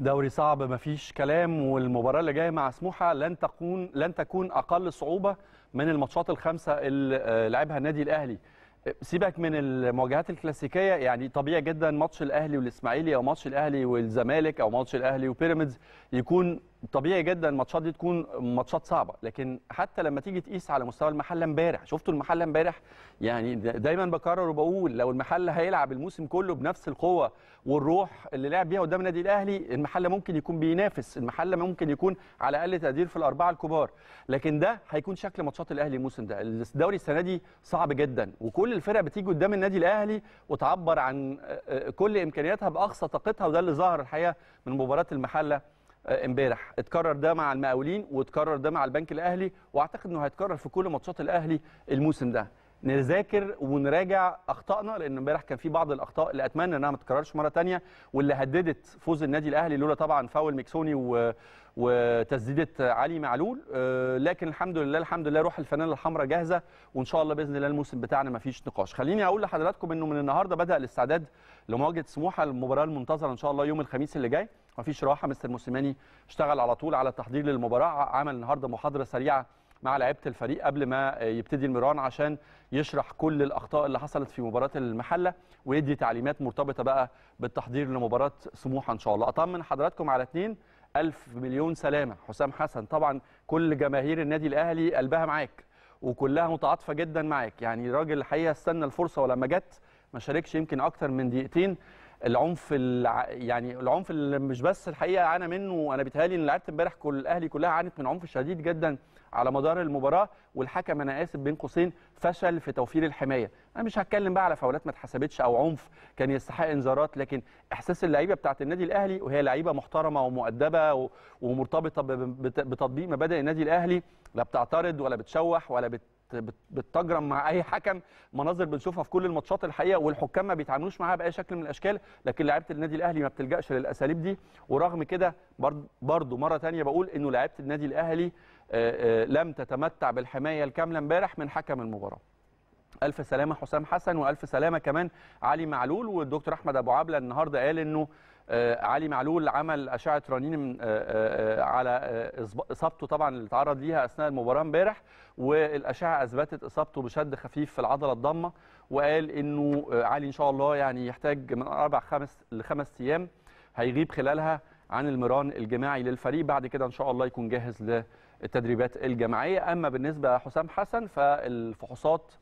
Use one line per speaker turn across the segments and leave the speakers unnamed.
دوري صعب مفيش كلام والمباراه اللي جايه مع سموحه لن تكون لن تكون اقل صعوبه من الماتشات الخمسه اللي آه، لعبها النادي الاهلي سيبك من المواجهات الكلاسيكيه يعني طبيعي جدا ماتش الاهلي والاسماعيلي او ماتش الاهلي والزمالك او ماتش الاهلي وبيراميدز يكون طبيعي جدا الماتشات دي تكون ماتشات صعبه لكن حتى لما تيجي تقيس على مستوى المحله امبارح شفتوا المحله امبارح يعني دايما بكرر وبقول لو المحله هيلعب الموسم كله بنفس القوه والروح اللي لعب بيها قدام النادي الاهلي المحله ممكن يكون بينافس المحله ممكن يكون على اقل تقدير في الاربعه الكبار لكن ده هيكون شكل ماتشات الاهلي الموسم ده الدوري السنه دي صعب جدا وكل الفرق بتيجي قدام النادي الاهلي وتعبر عن كل امكانياتها باقصى طاقتها وده اللي ظهر الحقيقه من مباراه المحله آه، امبارح اتكرر ده مع المقاولين واتكرر ده مع البنك الاهلي واعتقد انه هيتكرر في كل ماتشات الاهلي الموسم ده نذاكر ونراجع اخطائنا لان امبارح كان في بعض الاخطاء اللي اتمنى انها ما تتكررش مره ثانيه واللي هددت فوز النادي الاهلي لولا طبعا فاول ميكسوني و... وتسديده علي معلول آه، لكن الحمد لله الحمد لله روح الفنانه الحمراء جاهزه وان شاء الله باذن الله الموسم بتاعنا ما فيش نقاش خليني اقول لحضراتكم انه من النهارده بدا الاستعداد لمواجهه سموحه المباراه المنتظره ان شاء الله يوم الخميس اللي جاي مفيش راحه مستر موسيماني اشتغل على طول على التحضير للمباراه عمل النهارده محاضره سريعه مع لعيبه الفريق قبل ما يبتدي المران عشان يشرح كل الاخطاء اللي حصلت في مباراه المحله ويدي تعليمات مرتبطه بقى بالتحضير لمباراه سموحه ان شاء الله اطمن حضراتكم على اثنين ألف مليون سلامة حسام حسن طبعا كل جماهير النادي الأهلي قلبها معاك وكلها متعاطفة جدا معاك يعني راجل الحقيقة استنى الفرصة ولما جت ما شاركش يمكن أكتر من دقيقتين العنف يعني العنف اللي مش بس الحقيقه عانى منه انا بيتهيألي ان لعيبه امبارح كل الاهلي كلها عانت من عنف شديد جدا على مدار المباراه والحكم انا اسف بين قوسين فشل في توفير الحمايه انا مش هتكلم بقى على فاولات ما اتحسبتش او عنف كان يستحق انذارات لكن احساس اللعيبه بتاعه النادي الاهلي وهي لعيبه محترمه ومؤدبه ومرتبطه بتطبيق مبادئ النادي الاهلي لا بتعترض ولا بتشوح ولا بت بتجرم مع اي حكم مناظر بنشوفها في كل الماتشات الحقيقه والحكام ما بيتعاملوش معاها باي شكل من الاشكال لكن لعيبه النادي الاهلي ما بتلجاش للاساليب دي ورغم كده برضو مره ثانيه بقول انه لعيبه النادي الاهلي لم تتمتع بالحمايه الكامله امبارح من حكم المباراه الف سلامه حسام حسن والف سلامه كمان علي معلول والدكتور احمد ابو عبله النهارده قال انه آه، علي معلول عمل اشعه رنين آه، آه، على اصابته طبعا اللي تعرض ليها اثناء المباراه امبارح والاشعه اثبتت اصابته بشد خفيف في العضله الضمه وقال انه علي ان شاء الله يعني يحتاج من اربع خمس لخمس ايام هيغيب خلالها عن المران الجماعي للفريق بعد كده ان شاء الله يكون جاهز للتدريبات الجماعيه اما بالنسبه لحسام حسن فالفحوصات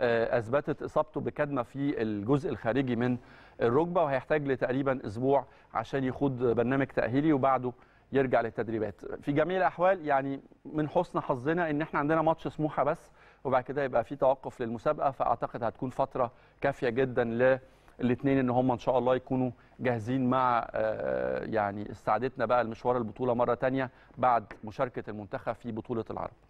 آه، اثبتت اصابته بكدمه في الجزء الخارجي من الركبه وهيحتاج لتقريبا اسبوع عشان يخوض برنامج تاهيلي وبعده يرجع للتدريبات في جميع الاحوال يعني من حسن حظنا ان احنا عندنا ماتش سموحه بس وبعد كده يبقى في توقف للمسابقه فاعتقد هتكون فتره كافيه جدا للاثنين ان هم ان شاء الله يكونوا جاهزين مع آه، يعني استعادتنا بقى لمشوار البطوله مره ثانيه بعد مشاركه المنتخب في بطوله العرب